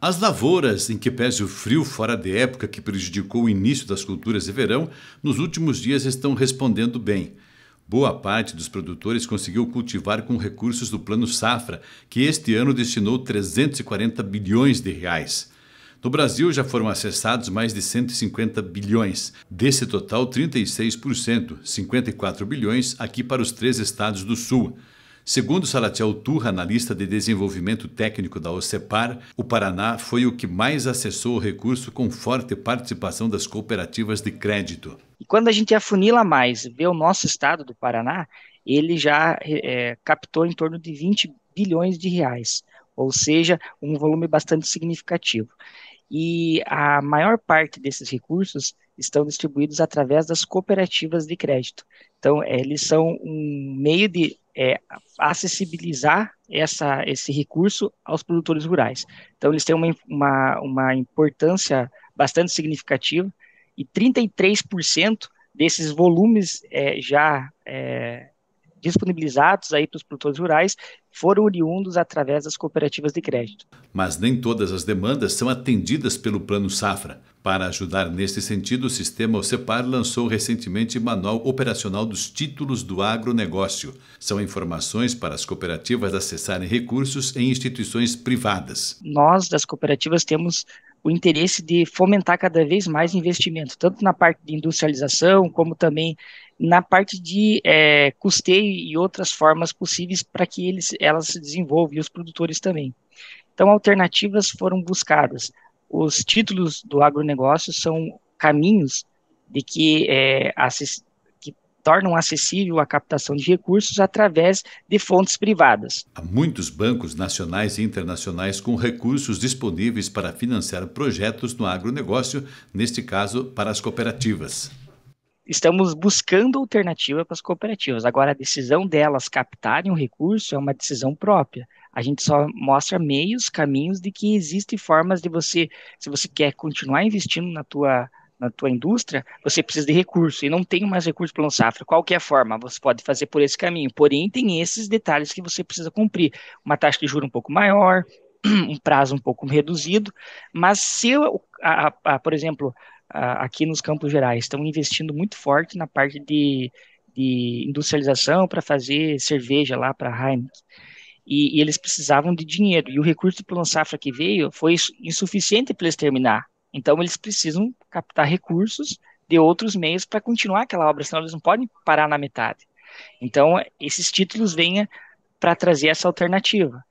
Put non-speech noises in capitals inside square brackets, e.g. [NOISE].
As lavouras, em que pese o frio fora de época que prejudicou o início das culturas de verão, nos últimos dias estão respondendo bem. Boa parte dos produtores conseguiu cultivar com recursos do Plano Safra, que este ano destinou 340 bilhões de reais. No Brasil já foram acessados mais de 150 bilhões. Desse total, 36%, 54 bilhões, aqui para os três estados do Sul. Segundo Salatiel Turra, analista de desenvolvimento técnico da OCEPAR, o Paraná foi o que mais acessou o recurso com forte participação das cooperativas de crédito. E quando a gente afunila mais, vê o nosso estado do Paraná, ele já é, captou em torno de 20 bilhões de reais, ou seja, um volume bastante significativo. E a maior parte desses recursos estão distribuídos através das cooperativas de crédito. Então, eles são um meio de é, acessibilizar essa, esse recurso aos produtores rurais. Então, eles têm uma, uma, uma importância bastante significativa e 33% desses volumes é, já é, disponibilizados aí para os produtores rurais foram oriundos através das cooperativas de crédito. Mas nem todas as demandas são atendidas pelo Plano Safra. Para ajudar nesse sentido, o sistema OCEPAR lançou recentemente Manual Operacional dos Títulos do Agronegócio. São informações para as cooperativas acessarem recursos em instituições privadas. Nós, das cooperativas, temos o interesse de fomentar cada vez mais investimento, tanto na parte de industrialização, como também na parte de é, custeio e outras formas possíveis para que eles, elas se desenvolvam e os produtores também. Então, alternativas foram buscadas. Os títulos do agronegócio são caminhos de que, é, que tornam acessível a captação de recursos através de fontes privadas. Há muitos bancos nacionais e internacionais com recursos disponíveis para financiar projetos no agronegócio, neste caso, para as cooperativas estamos buscando alternativa para as cooperativas. Agora, a decisão delas captarem o um recurso é uma decisão própria. A gente só mostra meios, caminhos de que existem formas de você, se você quer continuar investindo na tua na tua indústria, você precisa de recurso e não tem mais recurso para o safra. Qualquer é forma, você pode fazer por esse caminho. Porém, tem esses detalhes que você precisa cumprir. Uma taxa de juros um pouco maior, [CLEARS THROAT] um prazo um pouco reduzido, mas se, a, a, a por exemplo, aqui nos Campos Gerais estão investindo muito forte na parte de, de industrialização para fazer cerveja lá para Heineken. E, e, eles precisavam de dinheiro. E o recurso para o Safra que veio foi insuficiente para eles terminar. Então, eles precisam captar recursos de outros meios para continuar aquela obra, senão eles não podem parar na metade. Então, esses títulos vêm para trazer essa alternativa.